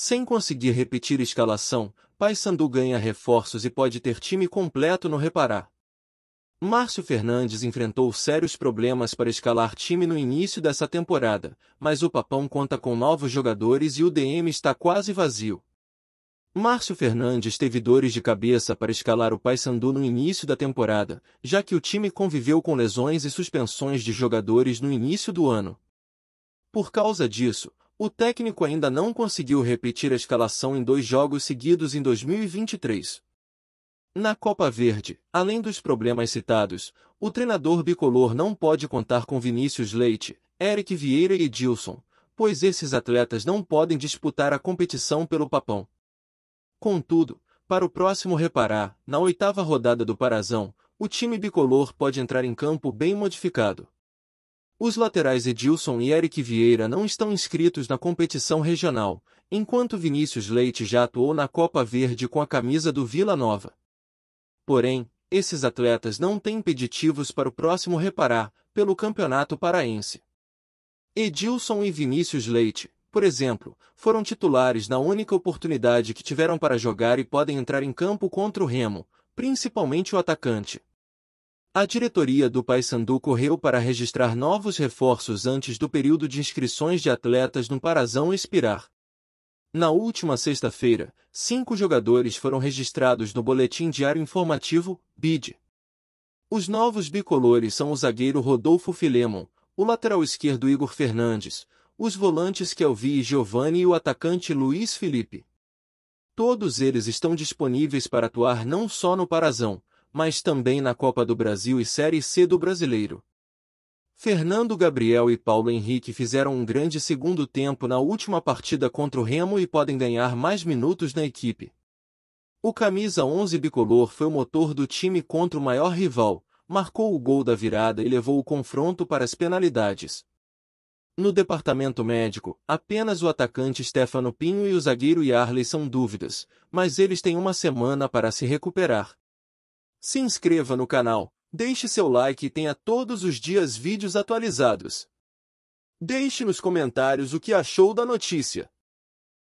Sem conseguir repetir escalação, Paysandu ganha reforços e pode ter time completo no Repará. Márcio Fernandes enfrentou sérios problemas para escalar time no início dessa temporada, mas o Papão conta com novos jogadores e o DM está quase vazio. Márcio Fernandes teve dores de cabeça para escalar o Paysandu no início da temporada, já que o time conviveu com lesões e suspensões de jogadores no início do ano. Por causa disso, o técnico ainda não conseguiu repetir a escalação em dois jogos seguidos em 2023. Na Copa Verde, além dos problemas citados, o treinador bicolor não pode contar com Vinícius Leite, Eric Vieira e Edilson, pois esses atletas não podem disputar a competição pelo papão. Contudo, para o próximo reparar, na oitava rodada do Parazão, o time bicolor pode entrar em campo bem modificado. Os laterais Edilson e Eric Vieira não estão inscritos na competição regional, enquanto Vinícius Leite já atuou na Copa Verde com a camisa do Vila Nova. Porém, esses atletas não têm impeditivos para o próximo reparar, pelo Campeonato Paraense. Edilson e Vinícius Leite, por exemplo, foram titulares na única oportunidade que tiveram para jogar e podem entrar em campo contra o Remo, principalmente o atacante, a diretoria do Paysandu correu para registrar novos reforços antes do período de inscrições de atletas no Parazão expirar. Na última sexta-feira, cinco jogadores foram registrados no Boletim Diário Informativo, BID. Os novos bicolores são o zagueiro Rodolfo Filemon, o lateral esquerdo Igor Fernandes, os volantes Kelvi e Giovanni e o atacante Luiz Felipe. Todos eles estão disponíveis para atuar não só no Parazão, mas também na Copa do Brasil e Série C do Brasileiro. Fernando Gabriel e Paulo Henrique fizeram um grande segundo tempo na última partida contra o Remo e podem ganhar mais minutos na equipe. O camisa 11 bicolor foi o motor do time contra o maior rival, marcou o gol da virada e levou o confronto para as penalidades. No departamento médico, apenas o atacante Stefano Pinho e o zagueiro Yarley são dúvidas, mas eles têm uma semana para se recuperar. Se inscreva no canal, deixe seu like e tenha todos os dias vídeos atualizados. Deixe nos comentários o que achou da notícia.